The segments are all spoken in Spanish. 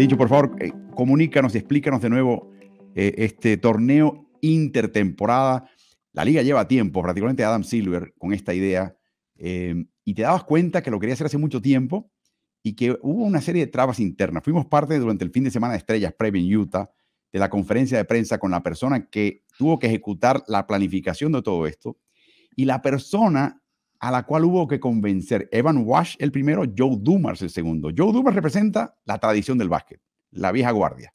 Dicho, por favor, eh, comunícanos y explícanos de nuevo eh, este torneo intertemporada. La liga lleva tiempo, prácticamente Adam Silver, con esta idea, em, y te dabas cuenta que lo quería hacer hace mucho tiempo y que hubo una serie de trabas internas. Fuimos parte durante el fin de semana de Estrellas Premium en Utah de la conferencia de prensa con la persona que tuvo que ejecutar la planificación de todo esto, y la persona a la cual hubo que convencer Evan Wash el primero, Joe Dumars el segundo. Joe Dumars representa la tradición del básquet, la vieja guardia.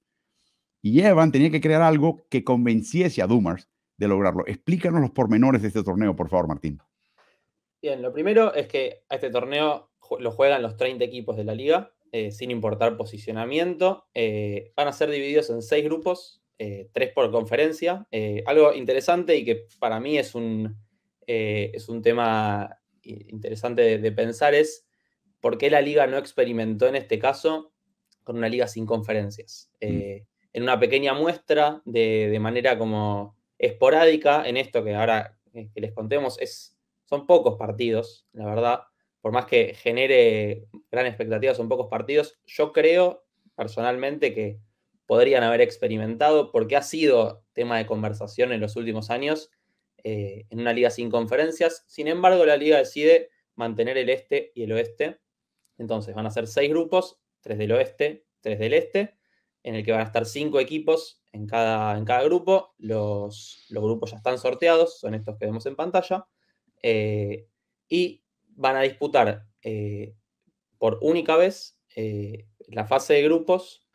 Y Evan tenía que crear algo que convenciese a dumas de lograrlo. Explícanos los pormenores de este torneo, por favor, Martín. Bien, lo primero es que a este torneo lo juegan los 30 equipos de la liga, eh, sin importar posicionamiento. Eh, van a ser divididos en seis grupos, eh, tres por conferencia. algo interesante y que para mí es un, es un tema interesante de, pensar es por qué la liga no experimentó en este caso con una liga sin conferencias. Mm. Eh, en una pequeña muestra, de, manera como esporádica, en esto que ahora eh, que les contemos, es, son pocos partidos, la verdad. Por más que genere gran expectativa, son pocos partidos. Yo creo personalmente que podrían haber experimentado, porque ha sido tema de conversación en los últimos años, eh, en una liga sin conferencias. Sin embargo, la liga decide mantener el este y el oeste. Entonces van a ser seis grupos, tres del oeste, tres del este, en el que van a estar cinco equipos en cada, en cada grupo. Los, grupos ya están sorteados, son estos que vemos en pantalla. Eh, y van a disputar eh, por única vez la fase de grupos,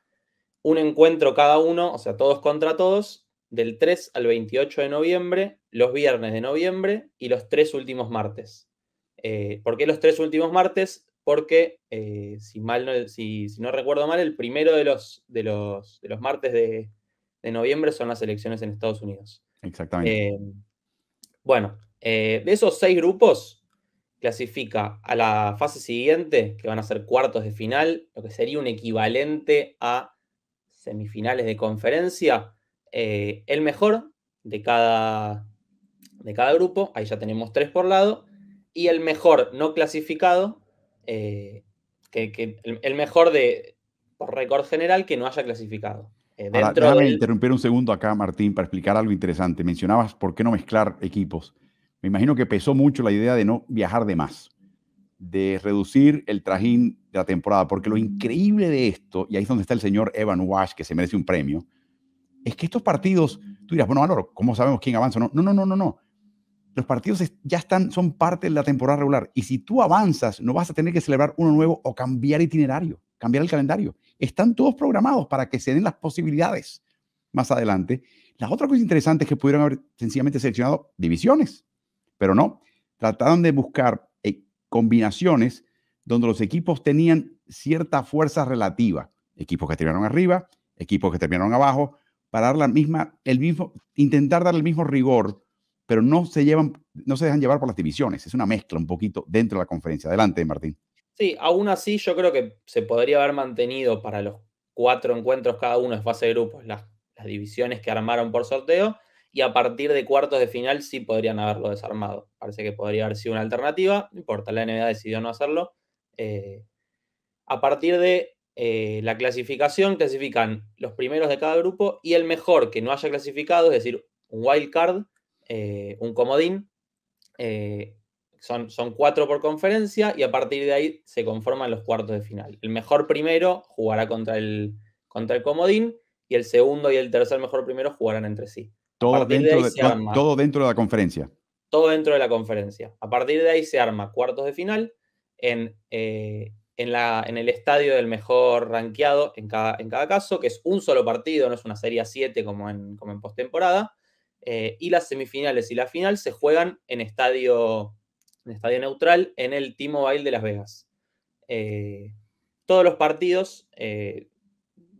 un encuentro cada uno, o sea, todos contra todos, del 3 al 28 de noviembre, los viernes de noviembre y los tres últimos martes. Eh, ¿Por qué los tres últimos martes? Porque, eh, si, mal no, si, no recuerdo mal, el primero de los, de los, de los martes de, noviembre son las elecciones en Estados Unidos. Exactamente. Eh, bueno, de esos seis grupos, clasifica a la fase siguiente, que van a ser cuartos de final, lo que sería un equivalente a semifinales de conferencia eh, el mejor de cada, de cada grupo, ahí ya tenemos tres por lado, y el mejor no clasificado, eh, que, el, mejor de por récord general que no haya clasificado. Eh, déjame interrumpir un segundo acá, Martín, para explicar algo interesante. Mencionabas por qué no mezclar equipos. Me imagino que pesó mucho la idea de no viajar de más, de reducir el trajín de la temporada, porque lo increíble de esto, y ahí es donde está el señor Evan Wash, que se merece un premio, es que estos partidos, tú dirás, bueno, ¿cómo sabemos quién avanza? No, no, no, no, no. Los partidos ya están, son parte de la temporada regular. Y si tú avanzas, no vas a tener que celebrar uno nuevo o cambiar itinerario, cambiar el calendario. Están todos programados para que se den las posibilidades más adelante. La otra cosa interesante es que pudieron haber sencillamente seleccionado divisiones, pero no. Trataron de buscar eh, combinaciones donde los equipos tenían cierta fuerza relativa. Equipos que terminaron arriba, equipos que terminaron abajo, para dar la misma, el mismo, intentar dar el mismo rigor, pero no se llevan, no se dejan llevar por las divisiones. Es una mezcla un poquito dentro de la conferencia. Adelante, Martín. Sí, aún así yo creo que se podría haber mantenido para los cuatro encuentros cada uno es fase de grupos las, divisiones que armaron por sorteo y a partir de cuartos de final sí podrían haberlo desarmado. Parece que podría haber sido una alternativa, no importa, la NBA decidió no hacerlo. Eh, a partir de eh, la clasificación, clasifican los primeros de cada grupo y el mejor que no haya clasificado, es decir, un wild card, eh, un comodín, eh, son, son, cuatro por conferencia y a partir de ahí se conforman los cuartos de final. El mejor primero jugará contra el, contra el comodín y el segundo y el tercer mejor primero jugarán entre sí. Todo, dentro de, la conferencia. Todo dentro de la conferencia. A partir de ahí se arma cuartos de final en en, el estadio del mejor rankeado en cada, en cada caso, que es un solo partido, no es una serie 7 como en, como en postemporada. Eh, y las semifinales y la final se juegan en estadio, en estadio neutral en el T-Mobile de Las Vegas. Eh, todos los partidos, eh,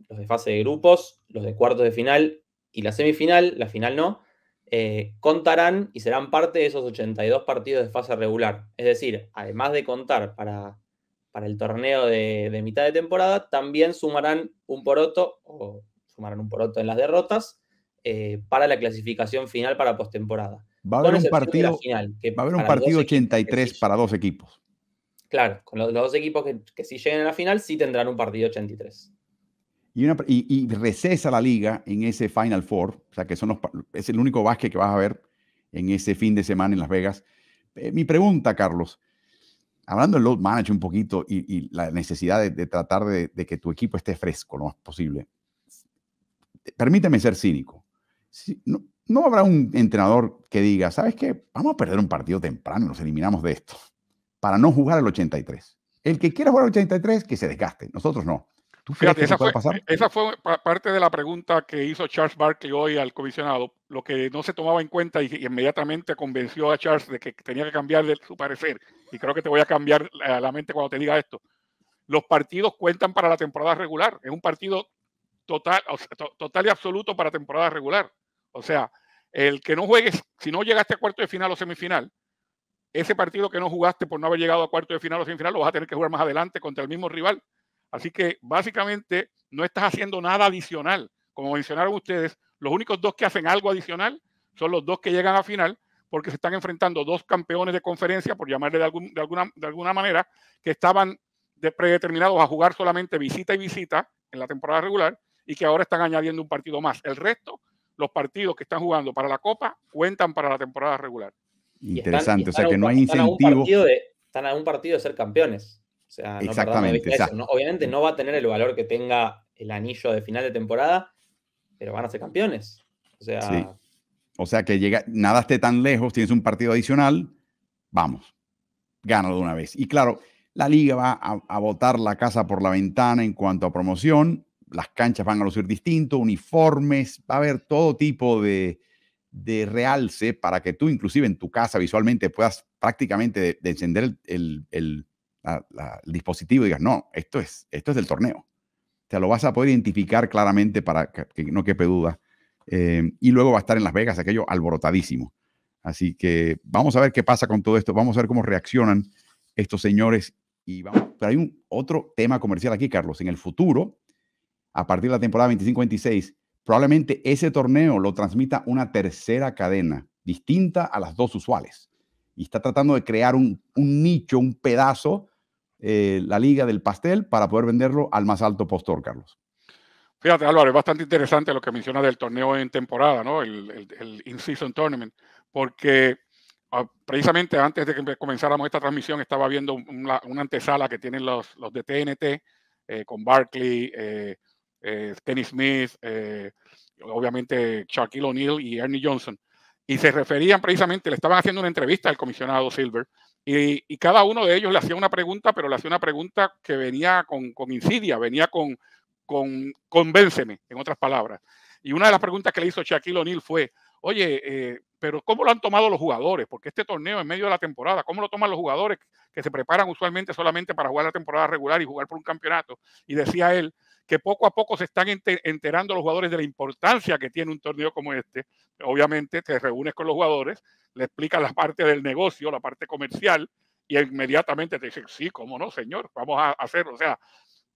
los de fase de grupos, los de cuartos de final y la semifinal, la final no, contarán y serán parte de esos 82 partidos de fase regular. Es decir, además de contar para para el torneo de, mitad de temporada, también sumarán un poroto o sumarán un poroto en las derrotas eh, para la clasificación final para postemporada. Va a haber un partido, final, que va a haber un partido 83 para dos equipos. Claro, con los, dos equipos que, que, sí lleguen a la final sí tendrán un partido 83. Y, una, y, recesa la liga en ese Final Four, o sea que son es el único básquet que vas a ver en ese fin de semana en Las Vegas. Eh, mi pregunta, Carlos, hablando del load manager un poquito y, la necesidad de, tratar de, que tu equipo esté fresco lo más posible, permíteme ser cínico. no, no, habrá un entrenador que diga, ¿sabes qué? Vamos a perder un partido temprano y nos eliminamos de esto para no jugar al 83. El que quiera jugar el 83, que se desgaste. Nosotros no esa fue, parte de la pregunta que hizo Charles Barkley hoy al comisionado, lo que no se tomaba en cuenta y, inmediatamente convenció a Charles de que tenía que cambiar de, su parecer. Y creo que te voy a cambiar la, mente cuando te diga esto. Los partidos cuentan para la temporada regular. Es un partido total, total y absoluto para temporada regular. O sea, el que no juegues, si no llegaste a cuarto de final o semifinal, ese partido que no jugaste por no haber llegado a cuarto de final o semifinal, lo vas a tener que jugar más adelante contra el mismo rival. Así que básicamente no estás haciendo nada adicional. Como mencionaron ustedes, los únicos dos que hacen algo adicional son los dos que llegan a final, porque se están enfrentando dos campeones de conferencia, por llamarle de, alguna, de alguna manera, que estaban predeterminados a jugar solamente visita y visita en la temporada regular y que ahora están añadiendo un partido más. El resto, los partidos que están jugando para la Copa, cuentan para la temporada regular. Interesante, o sea que no hay incentivos. Están a un partido de ser campeones. Exactamente. Obviamente no va a tener el valor que tenga el anillo de final de temporada, pero van a ser campeones. O sea, o sea que llega, nada esté tan lejos, tienes un partido adicional, vamos, gánalo de una vez. Y claro, la liga va a, botar la casa por la ventana en cuanto a promoción, las canchas van a lucir distinto, uniformes, va a haber todo tipo de, realce para que tú inclusive en tu casa visualmente puedas prácticamente encender el el dispositivo y digas, no, esto es, esto es del torneo. O sea, lo vas a poder identificar claramente para que, no quepe duda. Eh, y luego va a estar en Las Vegas aquello alborotadísimo. Así que vamos a ver qué pasa con todo esto, vamos a ver cómo reaccionan estos señores. Y vamos, pero hay un otro tema comercial aquí, Carlos. En el futuro, a partir de la temporada 25-26, probablemente ese torneo lo transmita una tercera cadena, distinta a las dos usuales. Y está tratando de crear un, un nicho, un pedazo eh, la liga del pastel para poder venderlo al más alto postor, Carlos. Fíjate, Álvaro, es bastante interesante lo que menciona del torneo en temporada, ¿no? El, el, in-season tournament, porque ah, precisamente antes de que comenzáramos esta transmisión estaba viendo una, antesala que tienen los, los de TNT eh, con Barkley, eh, eh Kenny Smith, obviamente Shaquille O'Neal y Ernie Johnson. Y se referían precisamente, le estaban haciendo una entrevista al comisionado Silver y, cada uno de ellos le hacía una pregunta, pero le hacía una pregunta que venía con, incidia, venía con, con, convénceme, en otras palabras. Y una de las preguntas que le hizo Shaquille O'Neal fue, oye, eh, pero ¿cómo lo han tomado los jugadores? Porque este torneo en medio de la temporada, ¿cómo lo toman los jugadores que se preparan usualmente solamente para jugar la temporada regular y jugar por un campeonato? Y decía él, que poco a poco se están enterando los jugadores de la importancia que tiene un torneo como este. Obviamente te reúnes con los jugadores, le explicas la parte del negocio, la parte comercial, y inmediatamente te dicen, sí, cómo no, señor, vamos a hacerlo. O sea,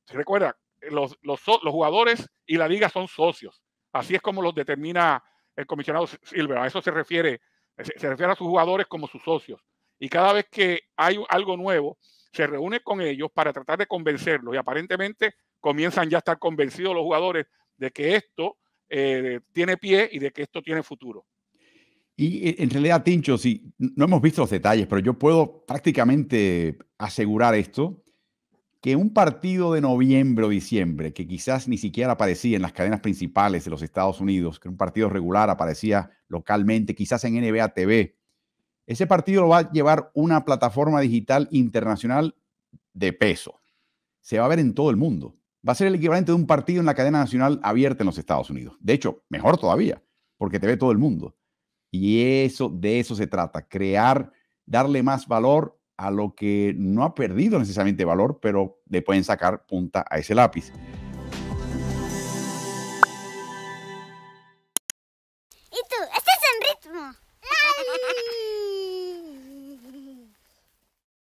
recuerda, los, los jugadores y la liga son socios. Así es como los determina el comisionado Silver. A eso se refiere, se refiere a sus jugadores como sus socios. Y cada vez que hay algo nuevo, se reúne con ellos para tratar de convencerlos. Y aparentemente comienzan ya a estar convencidos los jugadores de que esto eh, tiene pie y de que esto tiene futuro. Y eh, en realidad, Tincho, si no hemos visto los detalles, pero yo puedo prácticamente asegurar esto, que un partido de noviembre o diciembre, que quizás ni siquiera aparecía en las cadenas principales de los Estados Unidos, que un partido regular aparecía localmente, quizás en NBA TV, ese partido lo va a llevar una plataforma digital internacional de peso. Se va a ver en todo el mundo va a ser el equivalente de un partido en la cadena nacional abierta en los Estados Unidos. De hecho, mejor todavía, porque te ve todo el mundo. Y eso, de eso se trata, crear, darle más valor a lo que no ha perdido necesariamente valor, pero le pueden sacar punta a ese lápiz.